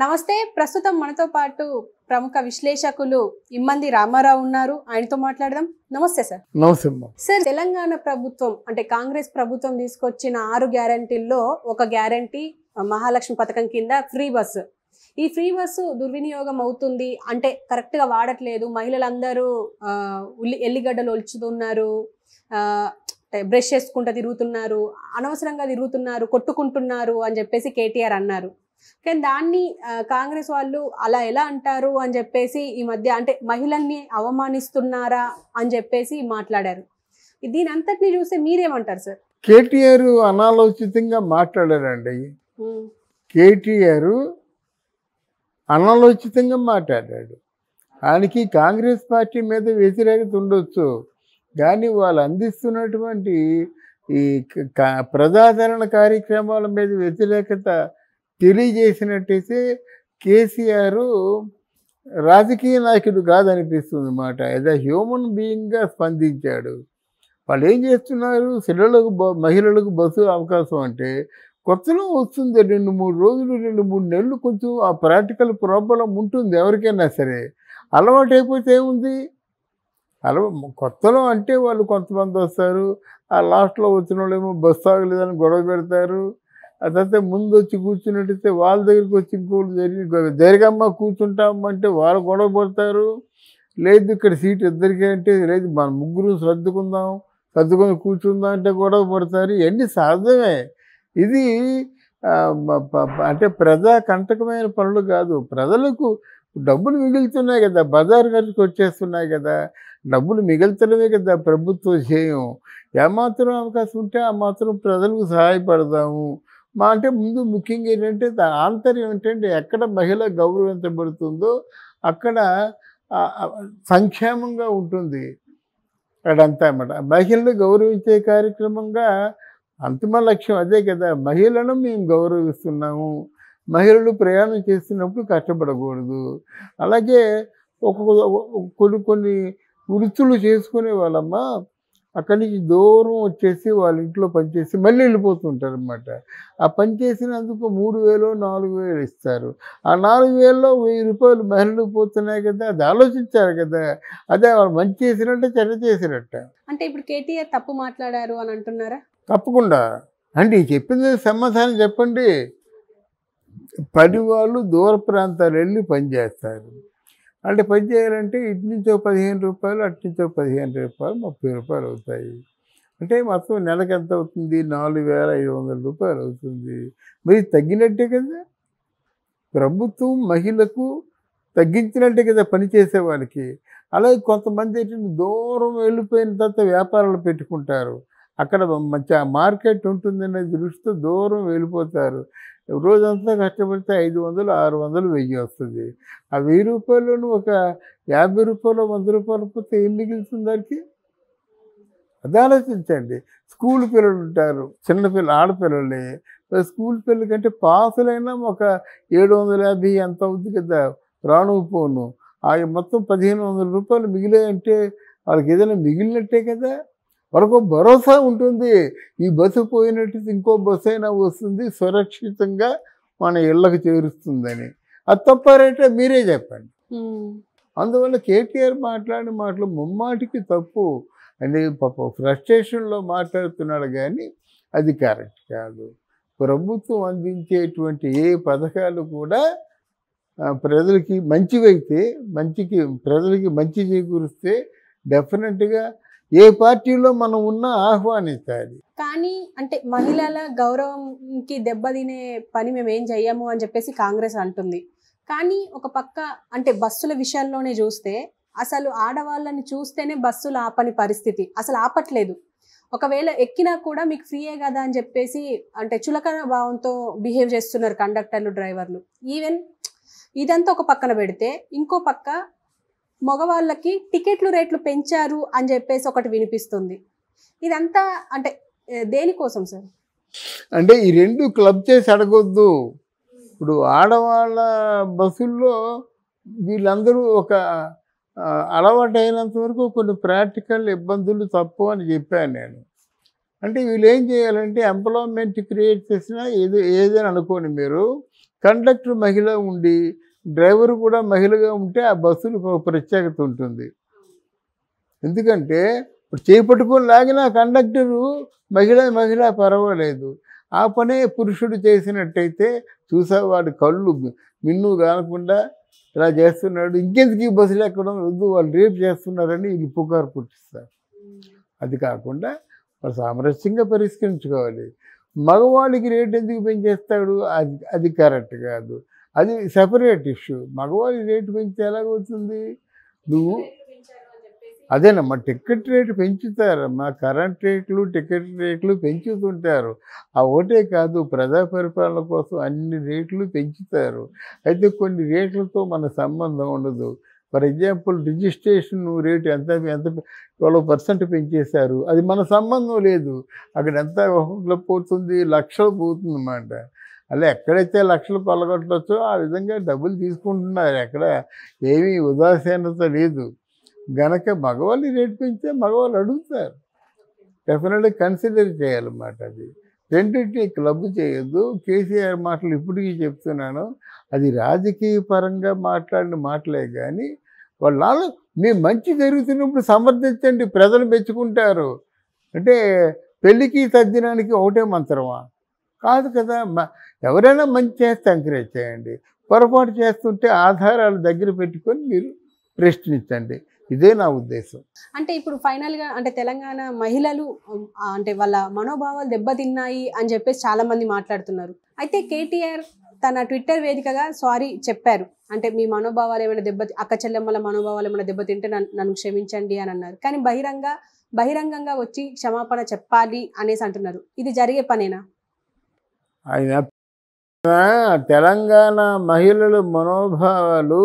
నమస్తే ప్రస్తుతం మనతో పాటు ప్రముఖ విశ్లేషకులు ఇమ్మంది రామారావు ఉన్నారు ఆయనతో మాట్లాడదాం నమస్తే సార్ నమస్తే సార్ తెలంగాణ ప్రభుత్వం అంటే కాంగ్రెస్ ప్రభుత్వం తీసుకొచ్చిన ఆరు గ్యారంటీల్లో ఒక గ్యారంటీ మహాలక్ష్మి పథకం కింద ఫ్రీ బస్సు ఈ ఫ్రీ బస్సు దుర్వినియోగం అవుతుంది అంటే కరెక్ట్ గా వాడట్లేదు మహిళలందరూ ఉల్లి ఎల్లిగడ్డలు ఒలుచుతున్నారు బ్రష్ చేసుకుంటూ తిరుగుతున్నారు అనవసరంగా తిరుగుతున్నారు కొట్టుకుంటున్నారు అని చెప్పేసి కేటీఆర్ అన్నారు కానీ దాన్ని కాంగ్రెస్ వాళ్ళు అలా ఎలా అంటారు అని చెప్పేసి ఈ మధ్య అంటే మహిళల్ని అవమానిస్తున్నారా అని చెప్పేసి మాట్లాడారు దీని అంతటిని చూస్తే మీరేమంటారు సార్ కేటీఆర్ అనాలోచితంగా మాట్లాడారండి కేటీఆర్ అనాలోచితంగా మాట్లాడాడు ఆయనకి కాంగ్రెస్ పార్టీ మీద వ్యతిరేకత ఉండొచ్చు కానీ వాళ్ళు అందిస్తున్నటువంటి ఈ ప్రజాదరణ కార్యక్రమాల మీద వ్యతిరేకత తెలియజేసినట్టయితే కేసీఆర్ రాజకీయ నాయకుడు కాదనిపిస్తుంది మాట యాజ్ అ హ్యూమన్ బీయింగ్గా స్పందించాడు వాళ్ళు ఏం చేస్తున్నారు పిల్లలకు మహిళలకు బస్సు అవకాశం అంటే కొత్తలో వస్తుంది రెండు మూడు రోజులు రెండు మూడు నెలలు కొంచెం ఆ ప్రాక్టికల్ ప్రాబ్లం ఉంటుంది ఎవరికైనా సరే అలవాటు అయిపోతే ఏముంది అలవా కొత్తలో అంటే వాళ్ళు కొంతమంది వస్తారు ఆ లాస్ట్లో వచ్చిన వాళ్ళేమో బస్సు ఆగలేదని గొడవ పెడతారు తర్వాత ముందు వచ్చి కూర్చున్నట్టయితే వాళ్ళ దగ్గరికి వచ్చి ఇంకోటి జరిగి జరిగమ్మ కూర్చుంటామంటే వాళ్ళు గొడవ పడతారు లేదు ఇక్కడ సీట్ ఇద్దరికే అంటే లేదు మన ముగ్గురు సర్దుకుందాం సర్దుకొని కూర్చుందాం అంటే గొడవ పడతారు ఇవన్నీ సహజమే ఇది అంటే ప్రజా కంటకమైన పనులు కాదు ప్రజలకు డబ్బులు మిగులుతున్నాయి కదా బజార్ ఖర్చుకు వచ్చేస్తున్నాయి కదా డబ్బులు మిగులుతలమే కదా ప్రభుత్వ చేయం ఏమాత్రం అవకాశం ఉంటే ఆ మాత్రం ప్రజలకు సహాయపడదాము మా అంటే ముందు ముఖ్యంగా ఏంటంటే దాని ఆంతర్యం ఏంటంటే ఎక్కడ మహిళ గౌరవించబడుతుందో అక్కడ సంక్షేమంగా ఉంటుంది అక్కడంతా అన్నమాట మహిళను గౌరవించే కార్యక్రమంగా అంతిమ లక్ష్యం అదే కదా మహిళను మేము గౌరవిస్తున్నాము మహిళలు ప్రయాణం చేస్తున్నప్పుడు కష్టపడకూడదు అలాగే ఒక్కొక్క కొన్ని కొన్ని వృత్తులు చేసుకునే వాళ్ళమ్మ అక్కడి నుంచి దూరం వచ్చేసి వాళ్ళ ఇంట్లో పనిచేసి మళ్ళీ వెళ్ళిపోతుంటారు అనమాట ఆ పని చేసినందుకు మూడు వేలు నాలుగు వేలు ఇస్తారు ఆ నాలుగు వేలలో వెయ్యి రూపాయలు మహిళలు పోతున్నాయి కదా అది ఆలోచించారు కదా అదే వాళ్ళు మంచి చేసినట్టే చెడ్డ చేసినట్ట అంటే ఇప్పుడు కేటీఆర్ తప్పు మాట్లాడారు అని అంటున్నారా తప్పకుండా అంటే చెప్పింది సమాధానం చెప్పండి పని వాళ్ళు దూర ప్రాంతాలు వెళ్ళి పనిచేస్తారు అంటే పని చేయాలంటే ఇటు నుంచో పదిహేను రూపాయలు అటు నుంచో పదిహేను రూపాయలు ముప్పై రూపాయలు అవుతాయి అంటే మొత్తం నెలకు ఎంత అవుతుంది నాలుగు వేల ఐదు వందల రూపాయలు అవుతుంది మరి తగ్గినట్టే కదా ప్రభుత్వం మహిళకు తగ్గించినట్టే కదా పనిచేసే వాళ్ళకి అలాగే కొంతమంది దూరం వెళ్ళిపోయిన తర్వాత వ్యాపారాలు పెట్టుకుంటారు అక్కడ మంచి మార్కెట్ ఉంటుందనే దృష్టితో దూరం వెళ్ళిపోతారు రోజంతా కష్టపడితే ఐదు వందలు ఆరు వందలు వెయ్యి వస్తుంది ఆ వెయ్యి రూపాయలను ఒక యాభై రూపాయలు వంద రూపాయలు పోతే ఏం మిగులుతుంది దానికి అది ఆలోచించండి స్కూల్ పిల్లలు ఉంటారు చిన్నపిల్ల ఆడపిల్లలే స్కూల్ పిల్లలు కంటే పాసులైనా ఒక ఏడు వందల యాభై ఎంత అవుద్ది కదా రాను పోను ఆ మొత్తం పదిహేను వందల రూపాయలు మిగిలే అంటే వాళ్ళకి ఏదైనా మిగిలినట్టే కదా మనకు భరోసా ఉంటుంది ఈ బస్సు పోయినట్టు ఇంకో బస్సు అయినా వస్తుంది సురక్షితంగా మన ఇళ్ళకు చేరుస్తుందని అది తప్ప రేటే మీరే చెప్పండి అందువల్ల కేటీఆర్ మాట్లాడిన మాటలు ముమ్మాటికి తప్పు అని పాప ఫ్రస్ట్రేషన్లో మాట్లాడుతున్నాడు కానీ అది కరెక్ట్ కాదు ప్రభుత్వం అందించేటువంటి ఏ పథకాలు కూడా ప్రజలకి మంచివైతే మంచికి ప్రజలకి మంచి చేకూరిస్తే డెఫినెట్గా ఏ పార్టీలో మనం ఉన్నా ఆహ్వానించాలి కానీ అంటే మహిళల గౌరవంకి దెబ్బతినే పని మేము ఏం చెయ్యము అని చెప్పేసి కాంగ్రెస్ అంటుంది కానీ ఒక పక్క అంటే బస్సుల విషయాల్లోనే చూస్తే అసలు ఆడవాళ్ళని చూస్తేనే బస్సులు ఆపని పరిస్థితి అసలు ఆపట్లేదు ఒకవేళ ఎక్కినా కూడా మీకు ఫ్రీయే కదా అని చెప్పేసి అంటే చులకన భావంతో బిహేవ్ చేస్తున్నారు కండక్టర్లు డ్రైవర్లు ఈవెన్ ఇదంతా ఒక పక్కన పెడితే ఇంకో పక్క మగవాళ్ళకి టికెట్లు రేట్లు పెంచారు అని చెప్పేసి ఒకటి వినిపిస్తుంది ఇదంతా అంటే దేనికోసం సార్ అంటే ఈ రెండు క్లబ్ చేసి అడగొద్దు ఇప్పుడు ఆడవాళ్ళ బస్సుల్లో వీళ్ళందరూ ఒక అలవాటు అయినంత వరకు కొన్ని ప్రాక్టికల్ ఇబ్బందులు తప్పు అని చెప్పాను నేను అంటే వీళ్ళు ఏం చేయాలంటే ఎంప్లాయ్మెంట్ క్రియేట్ చేసినా ఏదో ఏదని అనుకోని మీరు కండక్టర్ మహిళ ఉండి డ్రైవర్ కూడా మహిళగా ఉంటే ఆ బస్సులకు ప్రత్యేకత ఉంటుంది ఎందుకంటే ఇప్పుడు చేపట్టుకొని లాగిన కండక్టరు మహిళ మహిళ పర్వాలేదు ఆ పనే పురుషుడు చేసినట్టయితే చూసా వాడి కళ్ళు మిన్ను కానకుండా ఇలా చేస్తున్నాడు ఇంకెందుకు ఈ బస్సులు ఎక్కడం వద్దు వాళ్ళు రేపు చేస్తున్నారని వీళ్ళు పుకారు పుట్టిస్తారు అది కాకుండా వాళ్ళు సామరస్యంగా పరిష్కరించుకోవాలి మగవాళ్ళకి రేటు ఎందుకు పెంచేస్తాడు అది అది కరెక్ట్ కాదు అది సెపరేట్ ఇష్యూ మగవాళ్ళు రేటు పెంచితే ఎలాగవుతుంది నువ్వు అదేనమ్మా టికెట్ రేటు పెంచుతారమ్మా కరెంట్ రేట్లు టికెట్ రేట్లు పెంచుతుంటారు ఆ ఒకటే కాదు ప్రజా పరిపాలన కోసం అన్ని రేట్లు పెంచుతారు అయితే కొన్ని రేట్లతో మన సంబంధం ఉండదు ఫర్ ఎగ్జాంపుల్ రిజిస్ట్రేషన్ రేటు ఎంత ఎంత ట్వెల్వ్ పర్సెంట్ పెంచేశారు అది మన సంబంధం లేదు అక్కడ ఎంత పోతుంది లక్షలు అన్నమాట అలా ఎక్కడైతే లక్షలు కొలగొట్టచ్చో ఆ విధంగా డబ్బులు తీసుకుంటున్నారు ఎక్కడ ఏమీ ఉదాసీనత లేదు గనక మగవాళ్ళు రేటు పెంచితే మగవాళ్ళు అడుగుతారు డెఫినెట్గా కన్సిడర్ చేయాలన్నమాట అది రెండింటినీ క్లబ్ చేయొద్దు కేసీఆర్ మాటలు ఇప్పటికీ చెప్తున్నాను అది రాజకీయ పరంగా మాట్లాడిన మాటలే కానీ వాళ్ళు మీ మంచి జరుగుతున్నప్పుడు సమర్థించండి ప్రజలు మెచ్చుకుంటారు అంటే పెళ్ళికి తద్దినానికి ఒకటే మంత్రమా కాదు కదా ఎవరైనా మంచి చేస్తే ఎంకరేజ్ చేయండి పొరపాటు చేస్తుంటే ఆధారాలు దగ్గర పెట్టుకొని మీరు ప్రశ్నించండి ఇదే నా ఉద్దేశం అంటే ఇప్పుడు ఫైనల్గా అంటే తెలంగాణ మహిళలు అంటే వాళ్ళ మనోభావాలు దెబ్బతిన్నాయి అని చెప్పేసి చాలామంది మాట్లాడుతున్నారు అయితే కేటీఆర్ తన ట్విట్టర్ వేదికగా సారీ చెప్పారు అంటే మీ మనోభావాలు ఏమైనా దెబ్బ అక్క చెల్లెమ్మల మనోభావాలు ఏమైనా దెబ్బతింటే నన్ను క్షమించండి అని అన్నారు కానీ బహిరంగ బహిరంగంగా వచ్చి క్షమాపణ చెప్పాలి అనేసి అంటున్నారు ఇది జరిగే పనేనా ఆయన తెలంగాణ మహిళల మనోభావాలు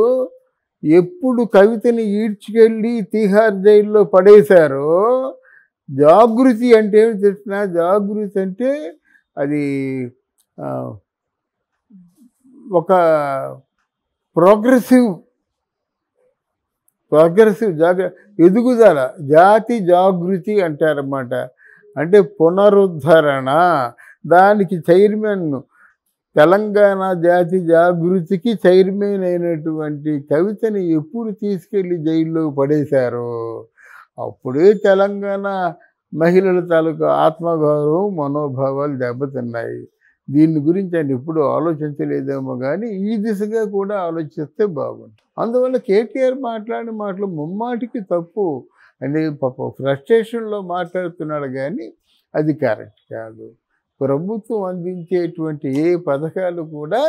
ఎప్పుడు కవితని ఈడ్చుకెళ్ళి తీహార్ జైల్లో పడేశారో జాగృతి అంటే ఏమి తెలిసిన జాగృతి అంటే అది ఒక ప్రోగ్రెసివ్ ప్రోగ్రెసివ్ జాగ్ర ఎదుగుదల జాతి జాగృతి అంటారన్నమాట అంటే పునరుద్ధరణ దానికి చైర్మన్ తెలంగాణ జాతి జాగృతికి చైర్మన్ అయినటువంటి కవితని ఎప్పుడు తీసుకెళ్ళి జైల్లో పడేశారో అప్పుడే తెలంగాణ మహిళల తాలూకా ఆత్మగౌరవం మనోభావాలు దెబ్బతిన్నాయి దీని గురించి ఆయన ఎప్పుడు ఆలోచించలేదేమో కానీ ఈ దిశగా కూడా ఆలోచిస్తే బాగుంటుంది అందువల్ల కేటీఆర్ మాట్లాడిన మాటలు ముమ్మాటికి తప్పు అనేది పాప ఫ్రస్ట్రేషన్లో మాట్లాడుతున్నాడు కానీ అది కరెక్ట్ కాదు ప్రభుత్వం అందించేటువంటి ఏ పథకాలు కూడా